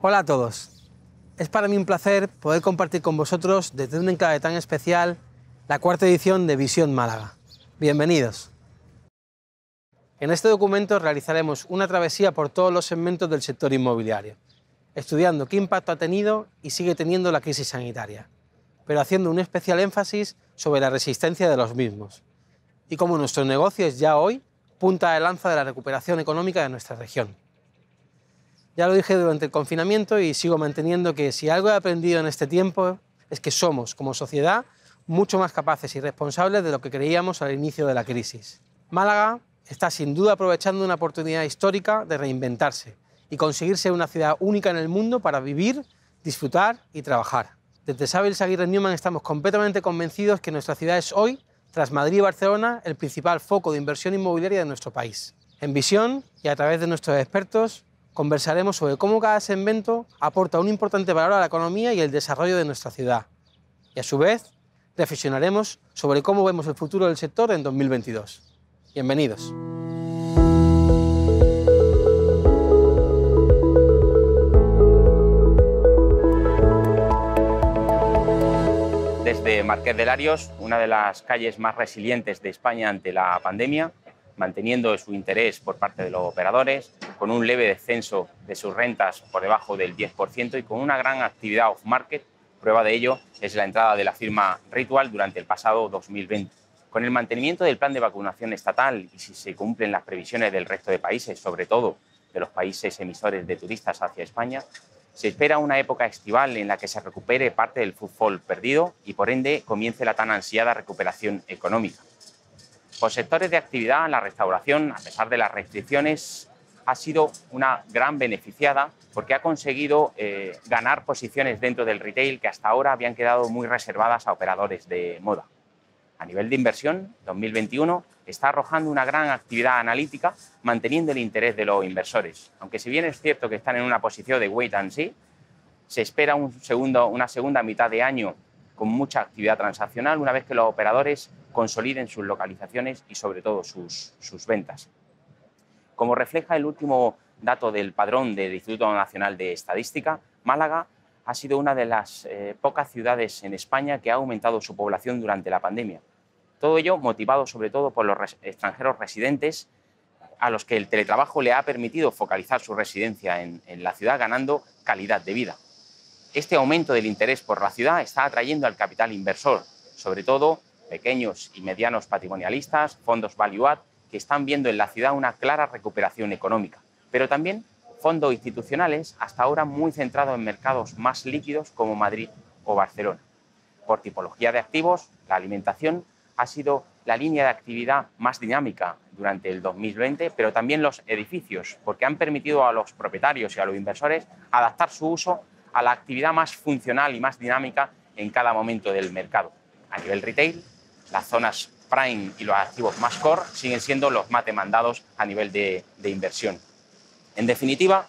Hola a todos. Es para mí un placer poder compartir con vosotros desde un enclave tan especial la cuarta edición de Visión Málaga. Bienvenidos. En este documento realizaremos una travesía por todos los segmentos del sector inmobiliario, estudiando qué impacto ha tenido y sigue teniendo la crisis sanitaria, pero haciendo un especial énfasis sobre la resistencia de los mismos y cómo nuestro negocio es ya hoy punta de lanza de la recuperación económica de nuestra región. Ya lo dije durante el confinamiento y sigo manteniendo que si algo he aprendido en este tiempo es que somos, como sociedad, mucho más capaces y responsables de lo que creíamos al inicio de la crisis. Málaga está sin duda aprovechando una oportunidad histórica de reinventarse y conseguirse una ciudad única en el mundo para vivir, disfrutar y trabajar. Desde Sabels Aguirre Newman estamos completamente convencidos que nuestra ciudad es hoy, tras Madrid y Barcelona, el principal foco de inversión inmobiliaria de nuestro país. En visión y a través de nuestros expertos, conversaremos sobre cómo cada segmento aporta un importante valor a la economía y el desarrollo de nuestra ciudad. Y a su vez, reflexionaremos sobre cómo vemos el futuro del sector en 2022. Bienvenidos. Desde Marqués de Larios, una de las calles más resilientes de España ante la pandemia, manteniendo su interés por parte de los operadores, con un leve descenso de sus rentas por debajo del 10% y con una gran actividad off-market. Prueba de ello es la entrada de la firma Ritual durante el pasado 2020. Con el mantenimiento del plan de vacunación estatal y si se cumplen las previsiones del resto de países, sobre todo de los países emisores de turistas hacia España, se espera una época estival en la que se recupere parte del fútbol perdido y por ende comience la tan ansiada recuperación económica. Por sectores de actividad, la restauración, a pesar de las restricciones, ha sido una gran beneficiada porque ha conseguido eh, ganar posiciones dentro del retail que hasta ahora habían quedado muy reservadas a operadores de moda. A nivel de inversión, 2021 está arrojando una gran actividad analítica manteniendo el interés de los inversores. Aunque si bien es cierto que están en una posición de wait and see, se espera un segundo, una segunda mitad de año con mucha actividad transaccional una vez que los operadores consoliden sus localizaciones y sobre todo sus, sus ventas. Como refleja el último dato del padrón del Instituto Nacional de Estadística, Málaga ha sido una de las eh, pocas ciudades en España que ha aumentado su población durante la pandemia. Todo ello motivado sobre todo por los extranjeros residentes a los que el teletrabajo le ha permitido focalizar su residencia en, en la ciudad ganando calidad de vida. Este aumento del interés por la ciudad está atrayendo al capital inversor, sobre todo pequeños y medianos patrimonialistas, fondos value add que están viendo en la ciudad una clara recuperación económica, pero también fondos institucionales hasta ahora muy centrados en mercados más líquidos como Madrid o Barcelona. Por tipología de activos, la alimentación ha sido la línea de actividad más dinámica durante el 2020, pero también los edificios, porque han permitido a los propietarios y a los inversores adaptar su uso a la actividad más funcional y más dinámica en cada momento del mercado. A nivel retail, las zonas Prime y los activos más core siguen siendo los más demandados a nivel de, inversión. En definitiva,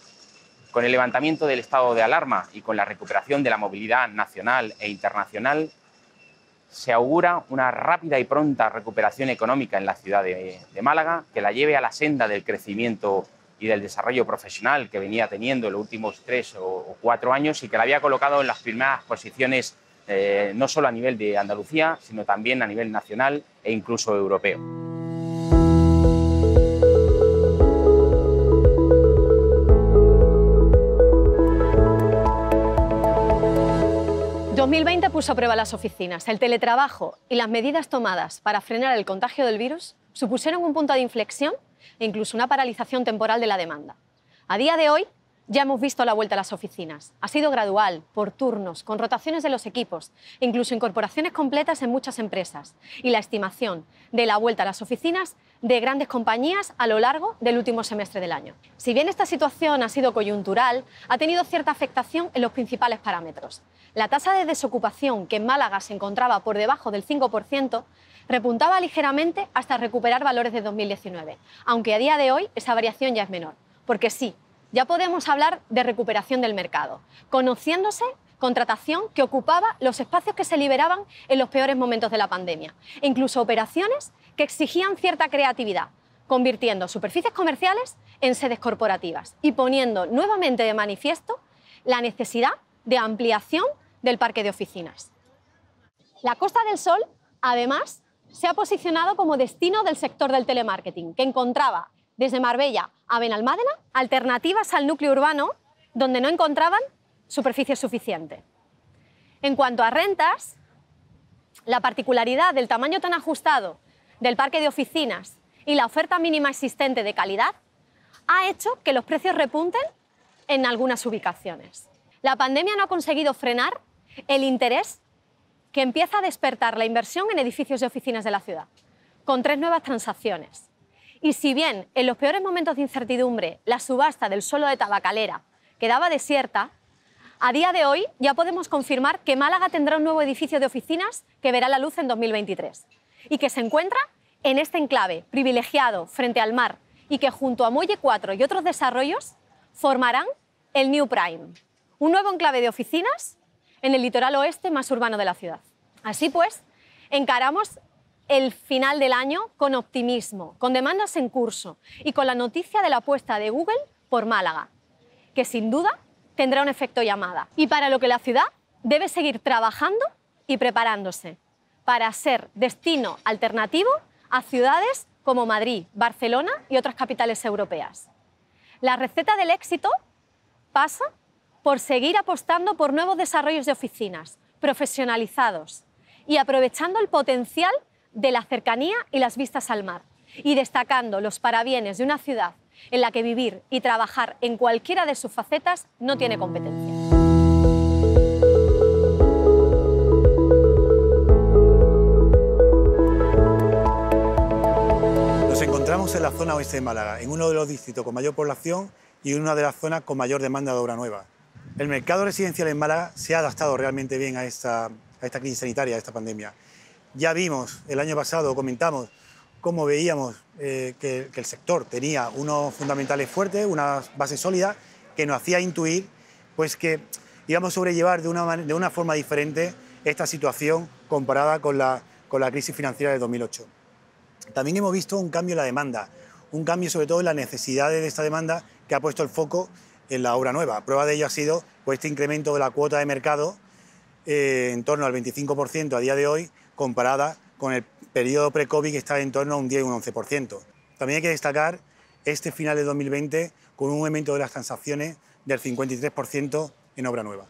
con el levantamiento del estado de alarma y con la recuperación de la movilidad nacional e internacional, se augura una rápida y pronta recuperación económica en la ciudad de, Málaga que la lleve a la senda del crecimiento y del desarrollo profesional que venía teniendo en los últimos tres o, o cuatro años y que la había colocado en las primeras posiciones eh, no solo a nivel de Andalucía, sino también a nivel nacional e incluso europeo. 2020 puso a prueba las oficinas, el teletrabajo y las medidas tomadas para frenar el contagio del virus supusieron un punto de inflexión e incluso una paralización temporal de la demanda. A día de hoy, ya hemos visto la vuelta a las oficinas. Ha sido gradual, por turnos, con rotaciones de los equipos, incluso incorporaciones completas en muchas empresas. Y la estimación de la vuelta a las oficinas de grandes compañías a lo largo del último semestre del año. Si bien esta situación ha sido coyuntural, ha tenido cierta afectación en los principales parámetros. La tasa de desocupación, que en Málaga se encontraba por debajo del 5%, repuntaba ligeramente hasta recuperar valores de 2019, aunque a día de hoy esa variación ya es menor, porque sí, ya podemos hablar de recuperación del mercado, conociéndose contratación que ocupaba los espacios que se liberaban en los peores momentos de la pandemia, e incluso operaciones que exigían cierta creatividad, convirtiendo superficies comerciales en sedes corporativas y poniendo nuevamente de manifiesto la necesidad de ampliación del parque de oficinas. La Costa del Sol, además, se ha posicionado como destino del sector del telemarketing, que encontraba desde Marbella a Benalmádena alternativas al núcleo urbano donde no encontraban superficie suficiente. En cuanto a rentas, la particularidad del tamaño tan ajustado del parque de oficinas y la oferta mínima existente de calidad ha hecho que los precios repunten en algunas ubicaciones. La pandemia no ha conseguido frenar el interés que empieza a despertar la inversión en edificios de oficinas de la ciudad, con tres nuevas transacciones. Y si bien en los peores momentos de incertidumbre la subasta del suelo de Tabacalera quedaba desierta, a día de hoy ya podemos confirmar que Málaga tendrá un nuevo edificio de oficinas que verá la luz en 2023 y que se encuentra en este enclave privilegiado frente al mar y que junto a Muelle 4 y otros desarrollos formarán el New Prime, un nuevo enclave de oficinas en el litoral oeste más urbano de la ciudad. Así pues, encaramos el final del año con optimismo, con demandas en curso y con la noticia de la apuesta de Google por Málaga, que sin duda tendrá un efecto llamada y para lo que la ciudad debe seguir trabajando y preparándose para ser destino alternativo a ciudades como Madrid, Barcelona y otras capitales europeas. La receta del éxito pasa por seguir apostando por nuevos desarrollos de oficinas, profesionalizados y aprovechando el potencial de la cercanía y las vistas al mar, y destacando los parabienes de una ciudad en la que vivir y trabajar en cualquiera de sus facetas no tiene competencia. Nos encontramos en la zona oeste de Málaga, en uno de los distritos con mayor población y en una de las zonas con mayor demanda de obra nueva. El mercado residencial en Málaga se ha adaptado realmente bien a esta, a esta crisis sanitaria, a esta pandemia. Ya vimos el año pasado, comentamos, cómo veíamos eh, que, el sector tenía unos fundamentales fuertes, una base sólida, que nos hacía intuir pues, que íbamos a sobrellevar de una, de una forma diferente esta situación comparada con la, crisis financiera de 2008. También hemos visto un cambio en la demanda, un cambio sobre todo en las necesidades de esta demanda que ha puesto el foco en la obra nueva. Prueba de ello ha sido pues, este incremento de la cuota de mercado eh, en torno al 25% a día de hoy comparada con el periodo pre-COVID que estaba en torno a un 10 y un 11%. También hay que destacar este final de 2020 con un aumento de las transacciones del 53% en obra nueva.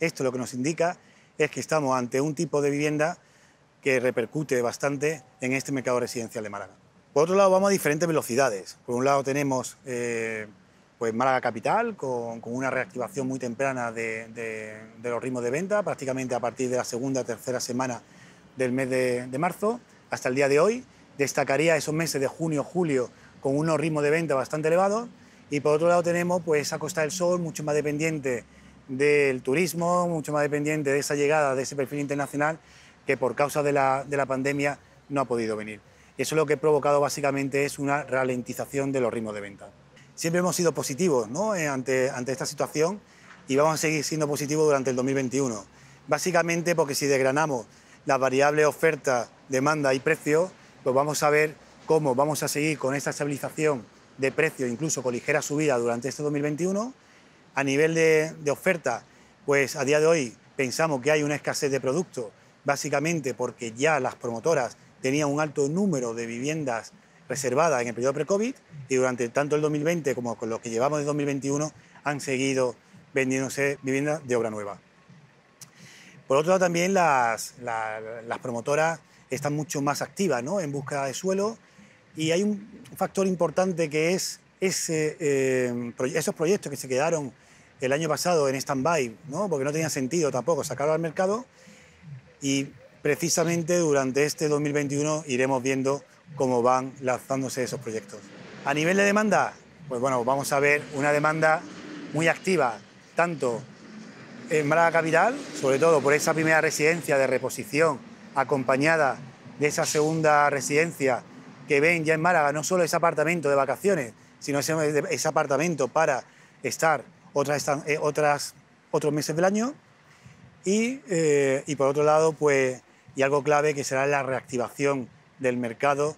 Esto lo que nos indica es que estamos ante un tipo de vivienda que repercute bastante en este mercado residencial de Málaga. Por otro lado, vamos a diferentes velocidades. Por un lado tenemos eh, pues Málaga Capital, con, una reactivación muy temprana de, de los ritmos de venta, prácticamente a partir de la segunda o tercera semana del mes de, marzo hasta el día de hoy. Destacaría esos meses de junio, julio, con unos ritmos de venta bastante elevados. Y por otro lado tenemos pues, a Costa del Sol, mucho más dependiente del turismo, mucho más dependiente de esa llegada, de ese perfil internacional, que por causa de la, pandemia no ha podido venir. ...eso es lo que ha provocado básicamente es una ralentización de los ritmos de venta. Siempre hemos sido positivos ¿no? Eh, ante, ante esta situación y vamos a seguir siendo positivos durante el 2021. Básicamente porque si desgranamos las variables oferta, demanda y precio, pues vamos a ver cómo vamos a seguir con esta estabilización de precio, incluso con ligera subida durante este 2021. A nivel de, oferta, pues a día de hoy pensamos que hay una escasez de productos, básicamente porque ya las promotoras tenían un alto número de viviendas reservadas en el periodo pre-COVID y durante tanto el 2020 como con lo que llevamos de 2021 han seguido vendiéndose viviendas de obra nueva. Por otro lado, también las, promotoras están mucho más activas ¿no? en búsqueda de suelo y hay un factor importante que es ese, eh, esos proyectos que se quedaron el año pasado en stand-by, ¿no? porque no tenía sentido tampoco sacarlo al mercado y precisamente durante este 2021 iremos viendo cómo van lanzándose esos proyectos. A nivel de demanda, pues bueno, vamos a ver una demanda muy activa, tanto en Málaga Capital, sobre todo por esa primera residencia de reposición acompañada de esa segunda residencia que ven ya en Málaga, no solo ese apartamento de vacaciones, sino ese, apartamento para estar eh, otras, otros meses del año. Eh, y, por otro lado, pues, y algo clave que será la reactivación del mercado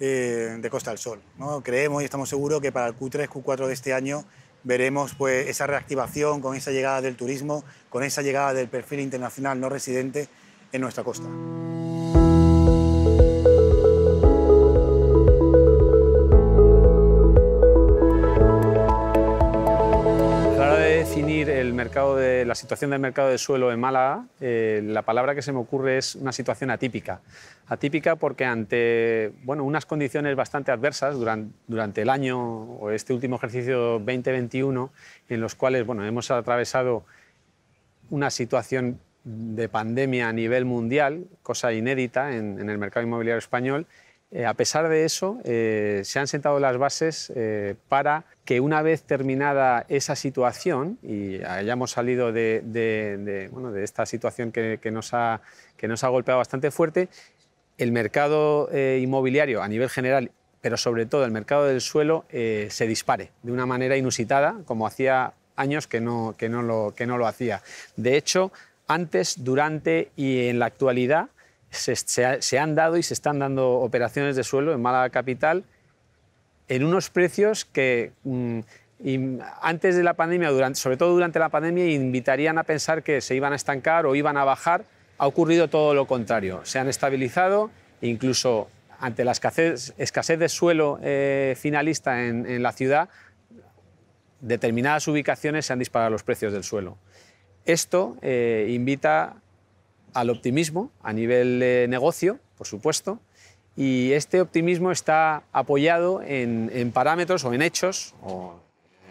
eh, de Costa del Sol. Creemos y estamos seguros que para el Q3, Q4 de este año veremos pues, esa reactivación con esa llegada del turismo, con esa llegada del perfil internacional no residente en nuestra costa. de, la situación del mercado de suelo en Málaga, eh, la palabra que se me ocurre es una situación atípica. Atípica porque ante bueno, unas condiciones bastante adversas durante, durante el año o este último ejercicio 2021, en los cuales bueno, hemos atravesado una situación de pandemia a nivel mundial, cosa inédita en el mercado inmobiliario español, eh, a pesar de eso, eh, se han sentado las bases eh, para que una vez terminada esa situación y hayamos salido de, esta situación que, nos ha, golpeado bastante fuerte, el mercado inmobiliario a nivel general, pero sobre todo el mercado del suelo, se dispare de una manera inusitada, como hacía años que no lo hacía. De hecho, antes, durante y en la actualidad, se, han dado y se están dando operaciones de suelo en Málaga Capital en unos precios que mm, antes de la pandemia, durante, sobre todo durante la pandemia, invitarían a pensar que se iban a estancar o iban a bajar. Ha ocurrido todo lo contrario. Se han estabilizado, incluso ante la escasez, de suelo eh, finalista en, la ciudad, determinadas ubicaciones se han disparado los precios del suelo. Esto eh, invita al optimismo a nivel de negocio, por supuesto, y este optimismo está apoyado en, parámetros o en hechos o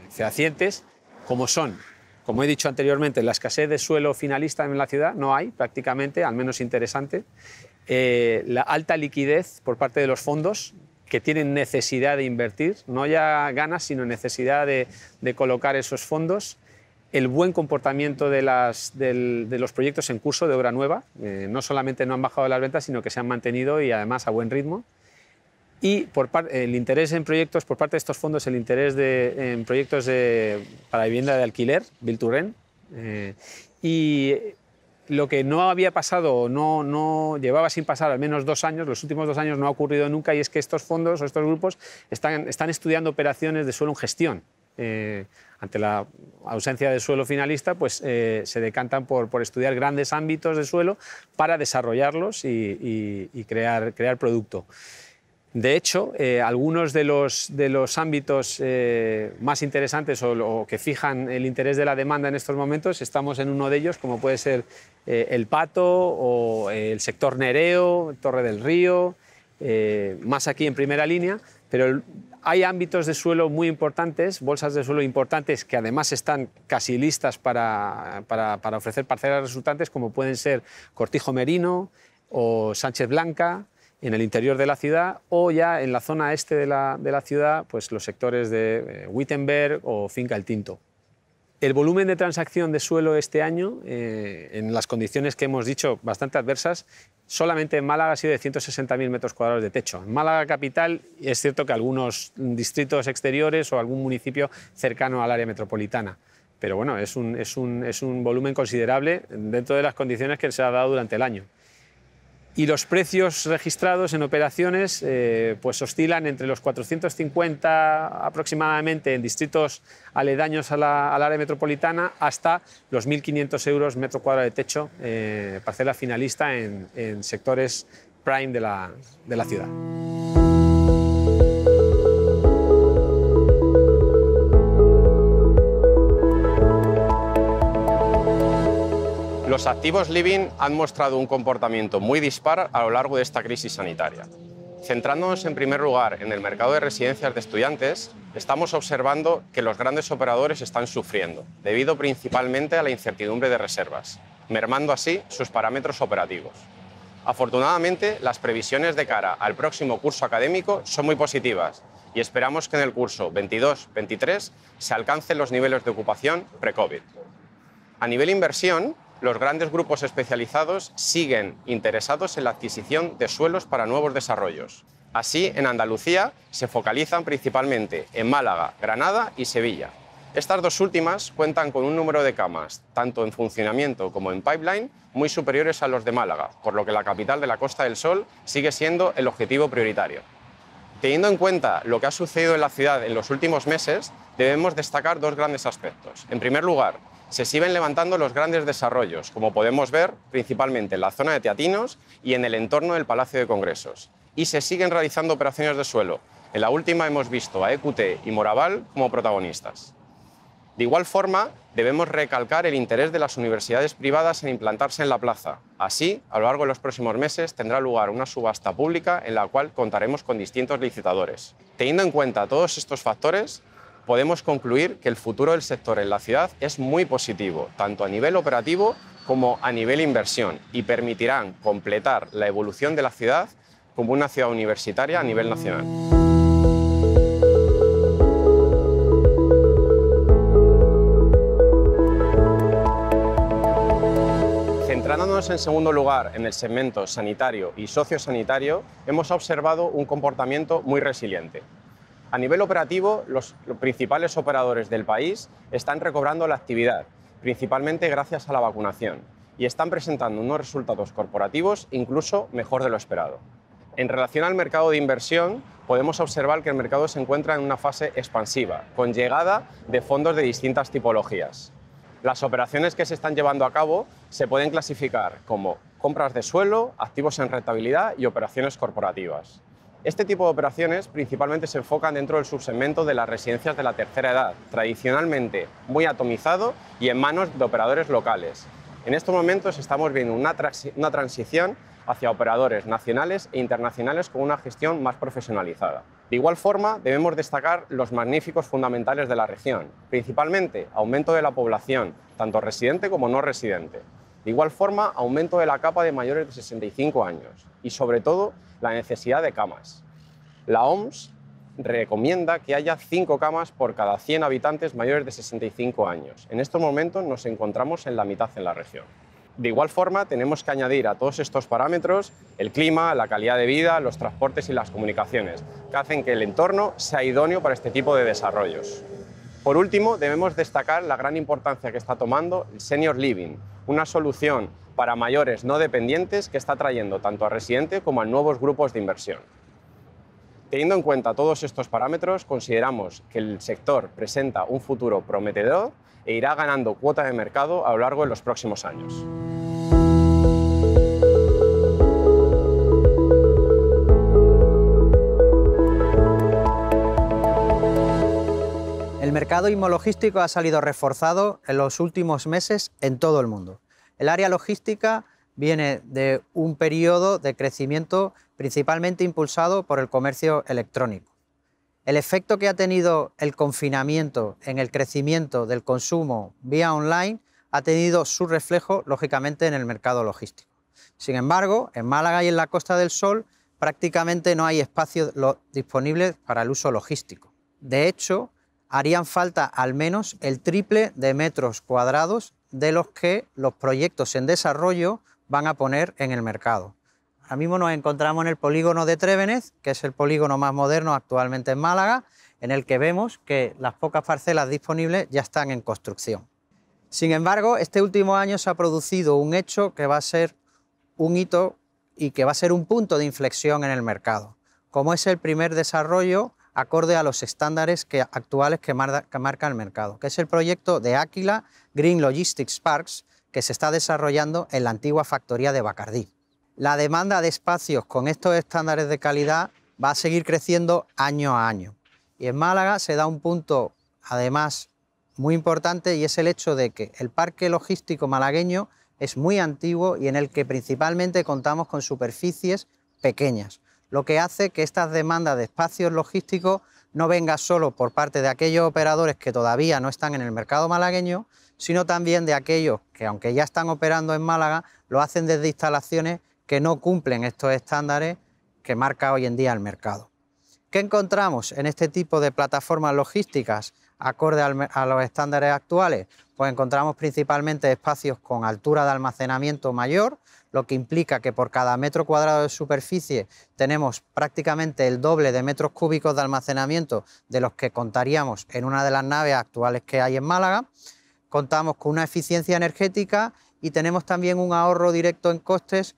fehacientes como son, como he dicho anteriormente, la escasez de suelo finalista en la ciudad no hay prácticamente, al menos interesante, eh, la alta liquidez por parte de los fondos que tienen necesidad de invertir, no haya ganas, sino necesidad de colocar esos fondos, el buen comportamiento de, los proyectos en curso de obra nueva. Eh, no solamente no han bajado las ventas, sino que se han mantenido y además a buen ritmo. Y por el interés en proyectos, por parte de estos fondos, el interés en proyectos para vivienda de alquiler, Build eh, y lo que no había pasado, no, no llevaba sin pasar al menos dos años, los últimos dos años no ha ocurrido nunca, y es que estos fondos o estos grupos están, están estudiando operaciones de suelo en gestión. Eh, ante la ausencia de suelo finalista, pues eh, se decantan por, estudiar grandes ámbitos de suelo para desarrollarlos y, crear, crear producto. De hecho, eh, algunos de los, de los ámbitos más interesantes o, que fijan el interés de la demanda en estos momentos, estamos en uno de ellos, como puede ser el pato o el sector nereo, Torre del Río, eh, más aquí en primera línea, pero hay ámbitos de suelo muy importantes, bolsas de suelo importantes que además están casi listas para, ofrecer parcelas resultantes, como pueden ser Cortijo Merino o Sánchez Blanca, en el interior de la ciudad o ya en la zona este de la, de ciudad, pues los sectores de eh, Wittenberg o Finca El Tinto. El volumen de transacción de suelo este año, eh, en las condiciones que hemos dicho bastante adversas, solamente en Málaga ha sido de 160.000 metros cuadrados de techo. En Málaga capital es cierto que algunos distritos exteriores o algún municipio cercano al área metropolitana. Pero bueno, es un, es un volumen considerable dentro de las condiciones que se ha dado durante el año y los precios registrados en operaciones eh, pues oscilan entre los 450 aproximadamente en distritos aledaños al área metropolitana hasta los 1.500 euros metro cuadrado de techo, eh, parcela finalista en, sectores prime de la, de la ciudad. Los activos living han mostrado un comportamiento muy dispar a lo largo de esta crisis sanitaria. Centrándonos en primer lugar en el mercado de residencias de estudiantes, estamos observando que los grandes operadores están sufriendo, debido principalmente a la incertidumbre de reservas, mermando así sus parámetros operativos. Afortunadamente, las previsiones de cara al próximo curso académico son muy positivas y esperamos que en el curso 22-23 se alcancen los niveles de ocupación pre-COVID. A nivel inversión, los grandes grupos especializados siguen interesados en la adquisición de suelos para nuevos desarrollos. Así, en Andalucía se focalizan principalmente en Málaga, Granada y Sevilla. Estas dos últimas cuentan con un número de camas, tanto en funcionamiento como en pipeline, muy superiores a los de Málaga, por lo que la capital de la Costa del Sol sigue siendo el objetivo prioritario. Teniendo en cuenta lo que ha sucedido en la ciudad en los últimos meses, debemos destacar dos grandes aspectos. En primer lugar, se siguen levantando los grandes desarrollos, como podemos ver principalmente en la zona de Teatinos y en el entorno del Palacio de Congresos. Y se siguen realizando operaciones de suelo. En la última hemos visto a EQT y Moraval como protagonistas. De igual forma, debemos recalcar el interés de las universidades privadas en implantarse en la plaza. Así, a lo largo de los próximos meses tendrá lugar una subasta pública en la cual contaremos con distintos licitadores. Teniendo en cuenta todos estos factores, podemos concluir que el futuro del sector en la ciudad es muy positivo, tanto a nivel operativo como a nivel inversión, y permitirán completar la evolución de la ciudad como una ciudad universitaria a nivel nacional. Centrándonos en segundo lugar en el segmento sanitario y sociosanitario, hemos observado un comportamiento muy resiliente. A nivel operativo, los, principales operadores del país están recobrando la actividad, principalmente gracias a la vacunación, y están presentando unos resultados corporativos incluso mejor de lo esperado. En relación al mercado de inversión, podemos observar que el mercado se encuentra en una fase expansiva, con llegada de fondos de distintas tipologías. Las operaciones que se están llevando a cabo se pueden clasificar como compras de suelo, activos en rentabilidad y operaciones corporativas. Este tipo de operaciones principalmente se enfocan dentro del subsegmento de las residencias de la tercera edad, tradicionalmente muy atomizado y en manos de operadores locales. En estos momentos estamos viendo una, transición hacia operadores nacionales e internacionales con una gestión más profesionalizada. De igual forma, debemos destacar los magníficos fundamentales de la región, principalmente aumento de la población, tanto residente como no residente, de igual forma, aumento de la capa de mayores de 65 años y sobre todo la necesidad de camas. La OMS recomienda que haya 5 camas por cada 100 habitantes mayores de 65 años. En estos momentos nos encontramos en la mitad en la región. De igual forma, tenemos que añadir a todos estos parámetros el clima, la calidad de vida, los transportes y las comunicaciones, que hacen que el entorno sea idóneo para este tipo de desarrollos. Por último, debemos destacar la gran importancia que está tomando el senior living, una solución para mayores no dependientes que está trayendo tanto a residente como a nuevos grupos de inversión. Teniendo en cuenta todos estos parámetros, consideramos que el sector presenta un futuro prometedor e irá ganando cuota de mercado a lo largo de los próximos años. El mercado inmologístico ha salido reforzado en los últimos meses en todo el mundo. El área logística viene de un periodo de crecimiento principalmente impulsado por el comercio electrónico. El efecto que ha tenido el confinamiento en el crecimiento del consumo vía online ha tenido su reflejo, lógicamente, en el mercado logístico. Sin embargo, en Málaga y en la Costa del Sol prácticamente no hay espacios disponibles para el uso logístico. De hecho, harían falta al menos el triple de metros cuadrados de los que los proyectos en desarrollo van a poner en el mercado. Ahora mismo nos encontramos en el polígono de Trévenez, que es el polígono más moderno actualmente en Málaga, en el que vemos que las pocas parcelas disponibles ya están en construcción. Sin embargo, este último año se ha producido un hecho que va a ser un hito y que va a ser un punto de inflexión en el mercado, como es el primer desarrollo acorde a los estándares actuales que, que marca el mercado, que es el proyecto de Aquila Green Logistics Parks que se está desarrollando en la antigua factoría de Bacardí. La demanda de espacios con estos estándares de calidad va a seguir creciendo año a año. Y en Málaga se da un punto, además, muy importante y es el hecho de que el parque logístico malagueño es muy antiguo y en el que principalmente contamos con superficies pequeñas lo que hace que estas demandas de espacios logísticos no venga solo por parte de aquellos operadores que todavía no están en el mercado malagueño, sino también de aquellos que, aunque ya están operando en Málaga, lo hacen desde instalaciones que no cumplen estos estándares que marca hoy en día el mercado. ¿Qué encontramos en este tipo de plataformas logísticas acorde a los estándares actuales? Pues encontramos principalmente espacios con altura de almacenamiento mayor, lo que implica que por cada metro cuadrado de superficie tenemos prácticamente el doble de metros cúbicos de almacenamiento de los que contaríamos en una de las naves actuales que hay en Málaga. Contamos con una eficiencia energética y tenemos también un ahorro directo en costes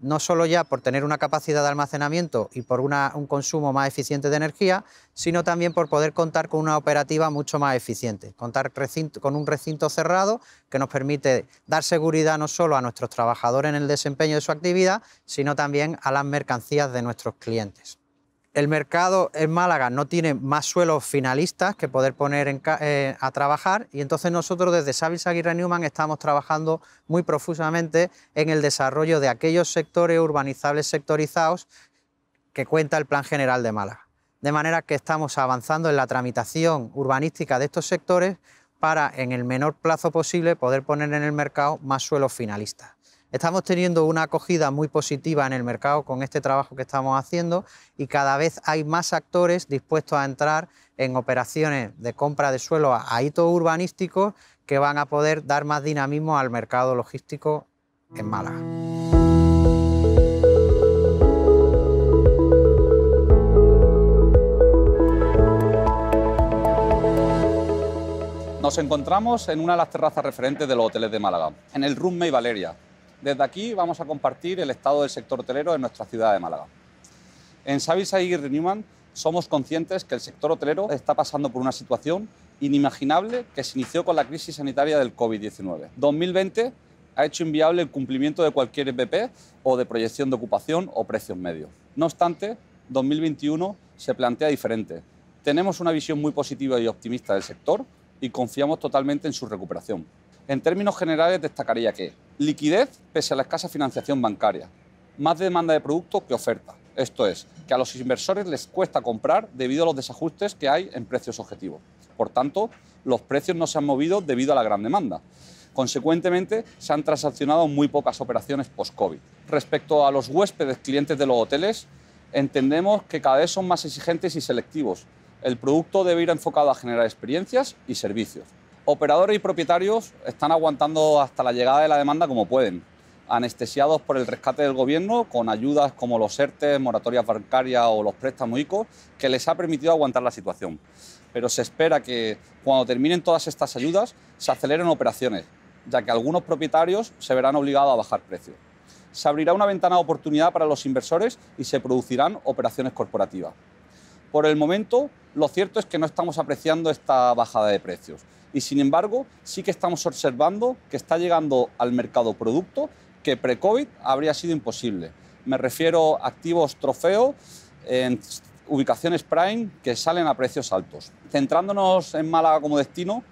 no solo ya por tener una capacidad de almacenamiento y por un consumo más eficiente de energía, sino también por poder contar con una operativa mucho más eficiente, contar con un recinto cerrado que nos permite dar seguridad no solo a nuestros trabajadores en el desempeño de su actividad, sino también a las mercancías de nuestros clientes el mercado en Málaga no tiene más suelos finalistas que poder poner eh, a trabajar y entonces nosotros desde Savils Aguirre Newman estamos trabajando muy profusamente en el desarrollo de aquellos sectores urbanizables sectorizados que cuenta el Plan General de Málaga. De manera que estamos avanzando en la tramitación urbanística de estos sectores para en el menor plazo posible poder poner en el mercado más suelos finalistas. Estamos teniendo una acogida muy positiva en el mercado con este trabajo que estamos haciendo y cada vez hay más actores dispuestos a entrar en operaciones de compra de suelo a hitos urbanísticos que van a poder dar más dinamismo al mercado logístico en Málaga. Nos encontramos en una de las terrazas referentes de los hoteles de Málaga, en el Rumme y Valeria, desde aquí vamos a compartir el estado del sector hotelero en nuestra ciudad de Málaga. En Savisa y Newman somos conscientes que el sector hotelero está pasando por una situación inimaginable que se inició con la crisis sanitaria del COVID-19. 2020 ha hecho inviable el cumplimiento de cualquier EPP o de proyección de ocupación o precios medios. No obstante, 2021 se plantea diferente. Tenemos una visión muy positiva y optimista del sector y confiamos totalmente en su recuperación. En términos generales, destacaría que Liquidez pese a la escasa financiación bancaria. Más demanda de producto que oferta. Esto es, que a los inversores les cuesta comprar debido a los desajustes que hay en precios objetivos. Por tanto, los precios no se han movido debido a la gran demanda. Consecuentemente, se han transaccionado muy pocas operaciones post-COVID. Respecto a los huéspedes clientes de los hoteles, entendemos que cada vez son más exigentes y selectivos. El producto debe ir enfocado a generar experiencias y servicios. Operadores y propietarios están aguantando hasta la llegada de la demanda como pueden, anestesiados por el rescate del gobierno con ayudas como los ERTE, moratorias bancarias o los préstamos ICO, que les ha permitido aguantar la situación. Pero se espera que cuando terminen todas estas ayudas se aceleren operaciones, ya que algunos propietarios se verán obligados a bajar precios. Se abrirá una ventana de oportunidad para los inversores y se producirán operaciones corporativas. Por el momento, lo cierto es que no estamos apreciando esta bajada de precios y sin embargo sí que estamos observando que está llegando al mercado producto que pre-COVID habría sido imposible. Me refiero a activos trofeo en ubicaciones prime que salen a precios altos. Centrándonos en Málaga como destino,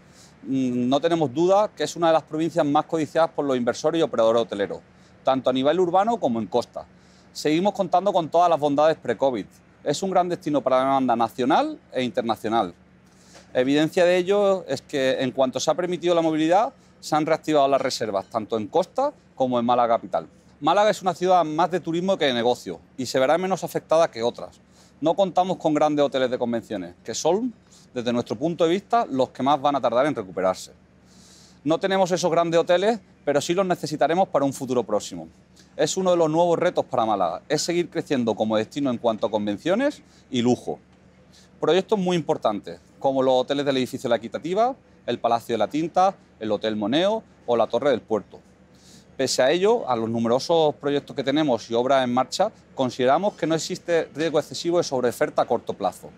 mm, no tenemos duda que es una de las provincias más codiciadas por los inversores y operadores hoteleros, tanto a nivel urbano como en costa. Seguimos contando con todas las bondades pre-COVID. Es un gran destino para la demanda nacional e internacional. Evidencia de ello es que en cuanto se ha permitido la movilidad, se han reactivado las reservas, tanto en costa como en Málaga capital. Málaga es una ciudad más de turismo que de negocio y se verá menos afectada que otras. No contamos con grandes hoteles de convenciones, que son, desde nuestro punto de vista, los que más van a tardar en recuperarse. No tenemos esos grandes hoteles, pero sí los necesitaremos para un futuro próximo. Es uno de los nuevos retos para Málaga, es seguir creciendo como destino en cuanto a convenciones y lujo. Proyectos muy importantes, como los hoteles del edificio La Equitativa, el Palacio de la Tinta, el Hotel Moneo o la Torre del Puerto. Pese a ello, a los numerosos proyectos que tenemos y obras en marcha, consideramos que no existe riesgo excesivo de sobreoferta a corto plazo.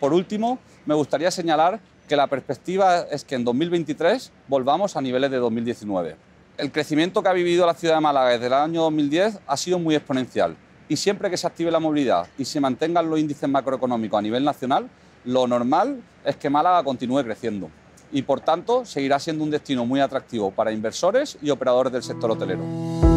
Por último, me gustaría señalar que la perspectiva es que en 2023 volvamos a niveles de 2019. El crecimiento que ha vivido la ciudad de Málaga desde el año 2010 ha sido muy exponencial y siempre que se active la movilidad y se mantengan los índices macroeconómicos a nivel nacional, lo normal es que Málaga continúe creciendo y por tanto seguirá siendo un destino muy atractivo para inversores y operadores del sector hotelero.